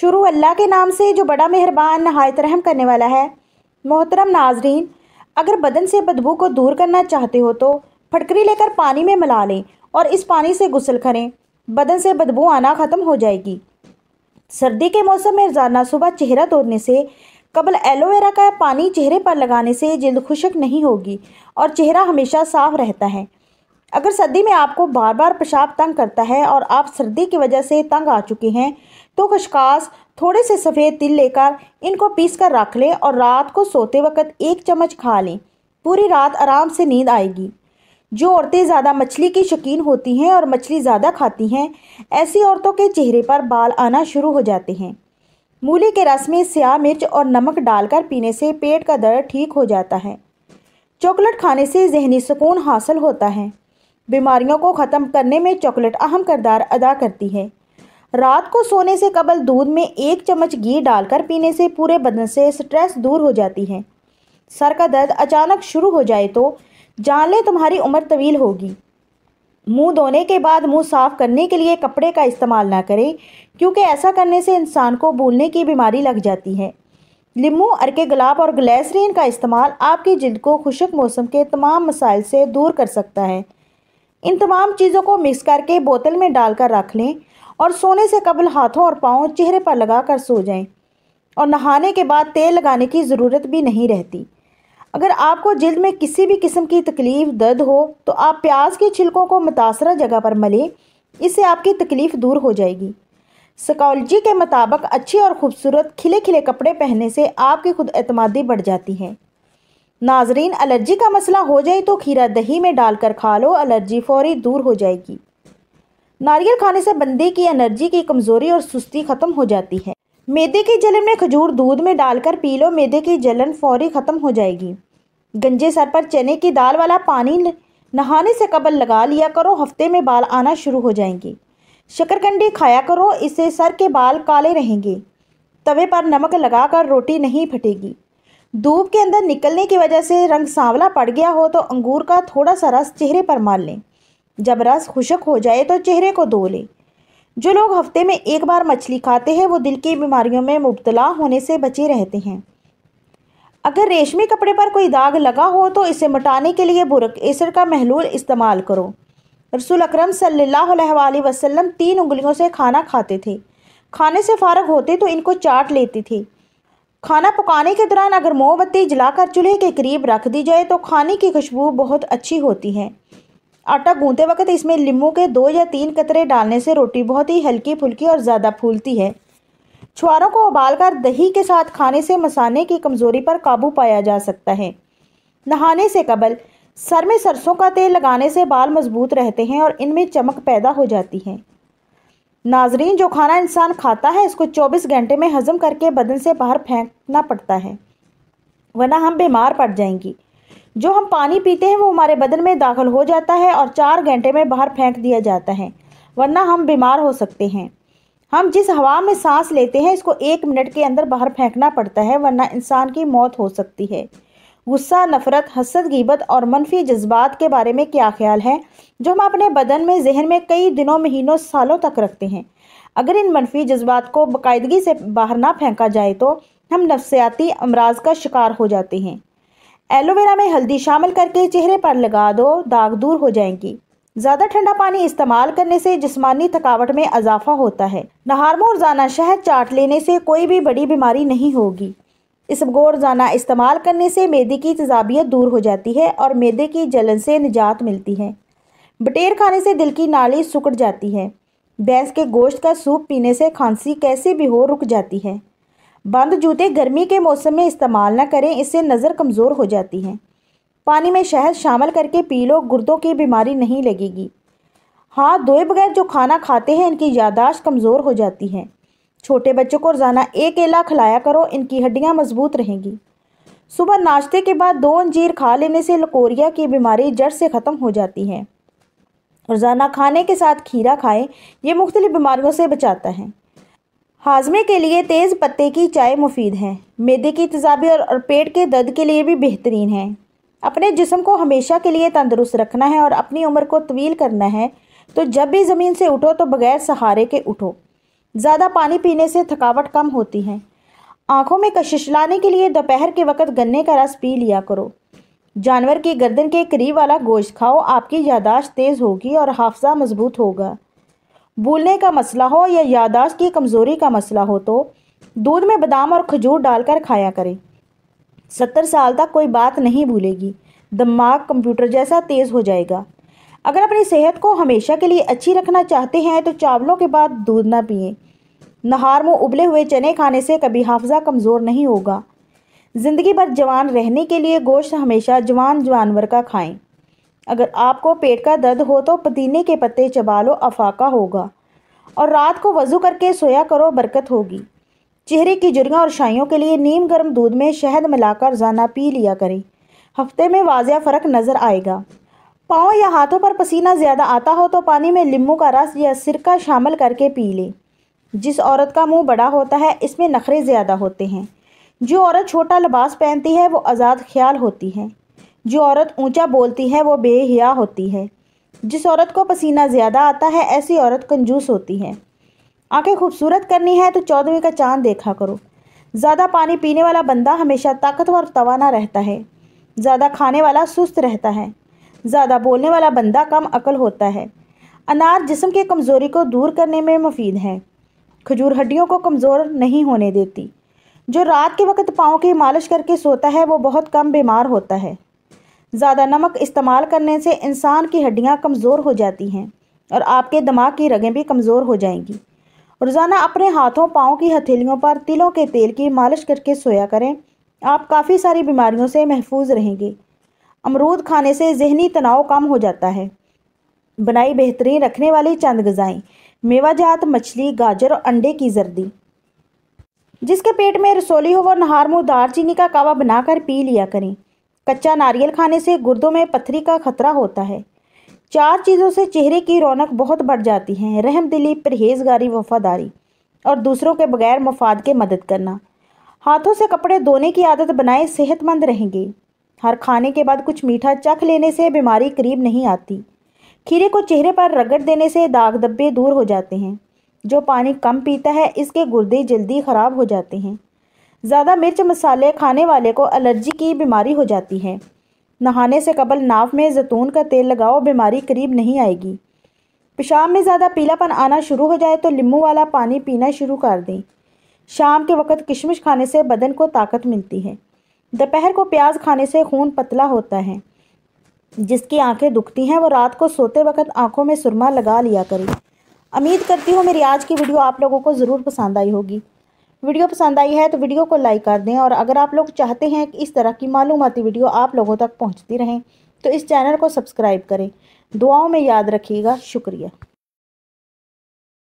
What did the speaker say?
शुरू अल्लाह के नाम से जो बड़ा मेहरबान नहायत रहम करने वाला है मोहतरम नाजरीन अगर बदन से बदबू को दूर करना चाहते हो तो फटकरी लेकर पानी में मिला लें और इस पानी से गुसल करें बदन से बदबू आना ख़त्म हो जाएगी सर्दी के मौसम में रोज़ाना सुबह चेहरा तोड़ने से कबल एलोवेरा का पानी चेहरे पर लगाने से जल्द खुशक नहीं होगी और चेहरा हमेशा साफ रहता है अगर सर्दी में आपको बार बार पेशाब तंग करता है और आप सर्दी की वजह से तंग आ चुके हैं तो खुशकास थोड़े से सफ़ेद तिल लेकर इनको पीस कर रख लें और रात को सोते वक्त एक चम्मच खा लें पूरी रात आराम से नींद आएगी जो औरतें ज़्यादा मछली की शौकीन होती हैं और मछली ज़्यादा खाती हैं ऐसी औरतों के चेहरे पर बाल आना शुरू हो जाते हैं मूली के रस में स्याह मिर्च और नमक डालकर पीने से पेट का दर्द ठीक हो जाता है चॉकलेट खाने से जहनी सुकून हासिल होता है बीमारियों को ख़त्म करने में चॉकलेट अहम करदार अदा करती है रात को सोने से कबल दूध में एक चम्मच घी डालकर पीने से पूरे बदन से स्ट्रेस दूर हो जाती है सर का दर्द अचानक शुरू हो जाए तो जान लें तुम्हारी उम्र तवील होगी मुंह धोने के बाद मुंह साफ करने के लिए कपड़े का इस्तेमाल ना करें क्योंकि ऐसा करने से इंसान को भूलने की बीमारी लग जाती है लीमू अरके गुलाब और ग्लैसरीन का इस्तेमाल आपकी जिल्द को खुशक मौसम के तमाम मसाइल से दूर कर सकता है इन तमाम चीज़ों को मिक्स करके बोतल में डालकर रख लें और सोने से कबल हाथों और पाँव चेहरे पर लगाकर सो जाएं और नहाने के बाद तेल लगाने की ज़रूरत भी नहीं रहती अगर आपको जल्द में किसी भी किस्म की तकलीफ़ दर्द हो तो आप प्याज के छिलकों को मुतासर जगह पर मलें इससे आपकी तकलीफ़ दूर हो जाएगी सकोलॉजी के मुताबिक अच्छे और ख़ूबसूरत खिले खिले कपड़े पहनने से आपकी खुद अतमादी बढ़ जाती है नाजरीन एलर्जी का मसला हो जाए तो खीरा दही में डालकर खा लो एलर्जी फौरी दूर हो जाएगी नारियल खाने से बंदे की एनर्जी की कमजोरी और सुस्ती खत्म हो जाती है मैदे की जलन में खजूर दूध में डालकर पी लो मैदे की जलन फौरी खत्म हो जाएगी गंजे सर पर चने की दाल वाला पानी नहाने से कबल लगा लिया करो हफ्ते में बाल आना शुरू हो जाएंगे शक्करकंडी खाया करो इससे सर के बाल काले रहेंगे तवे पर नमक लगाकर रोटी नहीं फटेगी धूप के अंदर निकलने की वजह से रंग सांवला पड़ गया हो तो अंगूर का थोड़ा सा रस चेहरे पर मार लें जब रस खुशक हो जाए तो चेहरे को धो लें जो लोग हफ्ते में एक बार मछली खाते हैं वो दिल की बीमारियों में मुबतला होने से बचे रहते हैं अगर रेशमी कपड़े पर कोई दाग लगा हो तो इसे मिटाने के लिए बुरक एसर का महलूल इस्तेमाल करो रसूल अक्रम सल्लल्लाहु तीन उंगलियों से खाना खाते थे खाने से फारग होते तो इनको चाट लेती थी खाना पकाने के दौरान अगर मोमबत्ती जलाकर चूल्हे के करीब रख दी जाए तो खाने की खुशबू बहुत अच्छी होती है आटा गूंथते वक्त इसमें लीमू के दो या तीन कतरे डालने से रोटी बहुत ही हल्की फुल्की और ज़्यादा फूलती है छुआरों को उबालकर दही के साथ खाने से मसाने की कमज़ोरी पर काबू पाया जा सकता है नहाने से कबल सर में सरसों का तेल लगाने से बाल मजबूत रहते हैं और इनमें चमक पैदा हो जाती है नाजरीन जो खाना इंसान खाता है इसको 24 घंटे में हज़म करके बदन से बाहर फेंकना पड़ता है वरना हम बीमार पड़ जाएंगी जो हम पानी पीते हैं वो हमारे बदन में दाखिल हो जाता है और चार घंटे में बाहर फेंक दिया जाता है वरना हम बीमार हो सकते हैं हम जिस हवा में सांस लेते हैं इसको एक मिनट के अंदर बाहर फेंकना पड़ता है वरना इंसान की मौत हो सकती है गुस्सा नफरत हसद गीबत और मनफी जज्बात के बारे में क्या ख्याल है जो हम अपने बदन में जहन में कई दिनों महीनों सालों तक रखते हैं अगर इन मनफी जज्बात को बाकायदगी से बाहर ना फेंका जाए तो हम नफसियाती अमराज का शिकार हो जाते हैं एलोवेरा में हल्दी शामिल करके चेहरे पर लगा दो दाग दूर हो जाएंगी ज़्यादा ठंडा पानी इस्तेमाल करने से जिस्मानी थकावट में अजाफा होता है नहारमा रोज़ाना शहद चाट लेने से कोई भी बड़ी बीमारी नहीं होगी इस रोज़ाना इस्तेमाल करने से मैदे की तजाबियत दूर हो जाती है और मैदे की जलन से निजात मिलती है बटेर खाने से दिल की नाली सुकड़ जाती है भैंस के गोश्त का सूप पीने से खांसी कैसे भी हो रुक जाती है बंद जूते गर्मी के मौसम में इस्तेमाल न करें इससे नज़र कमज़ोर हो जाती है पानी में शहद शामिल करके पी लो गुर्दों की बीमारी नहीं लगेगी हाथ धोए बगैर जो खाना खाते हैं इनकी यादाश्त कमज़ोर हो जाती है छोटे बच्चों को रोज़ाना एक केला खिलाया करो इनकी हड्डियाँ मजबूत रहेंगी सुबह नाश्ते के बाद दो अंजीर खा लेने से लकोरिया की बीमारी जड़ से ख़त्म हो जाती है रोज़ाना खाने के साथ खीरा खाएं ये मुख्तलिफ़ बीमारियों से बचाता है हाजमे के लिए तेज़ पत्ते की चाय मुफीद है मैदे की तजाबी और पेट के दर्द के लिए भी बेहतरीन है अपने जिसम को हमेशा के लिए तंदरुस्त रखना है और अपनी उम्र को तवील करना है तो जब भी ज़मीन से उठो तो बगैर सहारे के उठो ज़्यादा पानी पीने से थकावट कम होती है आँखों में कशिश लाने के लिए दोपहर के वक्त गन्ने का रस पी लिया करो जानवर की गर्दन के करीब वाला गोश्त खाओ आपकी यादाश्त तेज़ होगी और हाफजा मजबूत होगा भूलने का मसला हो या यादाश्त की कमज़ोरी का मसला हो तो दूध में बादाम और खजूर डालकर खाया करें सत्तर साल तक कोई बात नहीं भूलेगी दिमाग कंप्यूटर जैसा तेज़ हो जाएगा अगर अपनी सेहत को हमेशा के लिए अच्छी रखना चाहते हैं तो चावलों के बाद दूध ना पिए नहार में उबले हुए चने खाने से कभी हाफजा कमज़ोर नहीं होगा ज़िंदगी भर जवान रहने के लिए गोश्त हमेशा जवान जानवर का खाएं अगर आपको पेट का दर्द हो तो पुदीने के पत्ते चबा लो अफाका होगा और रात को वज़ू करके सोया करो बरकत होगी चेहरे की जुर्गा और शाइयों के लिए नीम गर्म दूध में शहद मिलाकर जाना पी लिया करें हफ्ते में वाजिया फ़र्क नज़र आएगा पाँव या हाथों पर पसीना ज़्यादा आता हो तो पानी में नींबू का रस या सिरका शामिल करके पी लें जिस औरत का मुंह बड़ा होता है इसमें नखरे ज़्यादा होते हैं जो औरत छोटा लिबास पहनती है वो आज़ाद ख्याल होती है जो औरत ऊंचा बोलती है वो बेहिया होती है जिस औरत को पसीना ज़्यादा आता है ऐसी औरत कंजूस होती है आंखें खूबसूरत करनी है तो चौदहवीं का चांद देखा करो ज़्यादा पानी पीने वाला बंदा हमेशा ताकतवर तवाना रहता है ज़्यादा खाने वाला सुस्त रहता है ज़्यादा बोलने वाला बंदा कम अकल होता है अनार जिसम की कमज़ोरी को दूर करने में मुफीद है खजूर हड्डियों को कमज़ोर नहीं होने देती जो रात के वक्त पाँव की मालिश करके सोता है वो बहुत कम बीमार होता है ज़्यादा नमक इस्तेमाल करने से इंसान की हड्डियाँ कमज़ोर हो जाती हैं और आपके दिमाग की रगें भी कमज़ोर हो जाएंगी रोज़ाना अपने हाथों पाँव की हथेलियों पर तिलों के तेल की मालिश करके सोया करें आप काफ़ी सारी बीमारियों से महफूज रहेंगे अमरूद खाने से जहनी तनाव कम हो जाता है बनाई बेहतरीन रखने वाली चंद गज़ाएँ मेवाजात मछली गाजर और अंडे की जर्दी जिसके पेट में रसोली हो वह नहार मुँह दार चीनी का कावा बनाकर पी लिया करें कच्चा नारियल खाने से गुर्दों में पथरी का खतरा होता है चार चीज़ों से चेहरे की रौनक बहुत बढ़ जाती है रहम दिली परहेजगारी वफादारी और दूसरों के बगैर मफाद के मदद करना हाथों से कपड़े धोने की आदत बनाए सेहतमंद रहेंगे हर खाने के बाद कुछ मीठा चख लेने से बीमारी करीब नहीं आती खीरे को चेहरे पर रगड़ देने से दाग धब्बे दूर हो जाते हैं जो पानी कम पीता है इसके गुर्दे जल्दी ख़राब हो जाते हैं ज़्यादा मिर्च मसाले खाने वाले को एलर्जी की बीमारी हो जाती है नहाने से कबल नाव में जैतून का तेल लगाओ बीमारी करीब नहीं आएगी पेशाब में ज़्यादा पीलापन आना शुरू हो जाए तो लीमू वाला पानी पीना शुरू कर दें शाम के वक्त किशमिश खाने से बदन को ताकत मिलती है दोपहर को प्याज खाने से खून पतला होता है जिसकी आंखें दुखती हैं वो रात को सोते वक्त आंखों में सुरमा लगा लिया करें उम्मीद करती हूँ मेरी आज की वीडियो आप लोगों को ज़रूर पसंद आई होगी वीडियो पसंद आई है तो वीडियो को लाइक कर दें और अगर आप लोग चाहते हैं कि इस तरह की मालूमती वीडियो आप लोगों तक पहुँचती रहें तो इस चैनल को सब्सक्राइब करें दुआओं में याद रखिएगा शुक्रिया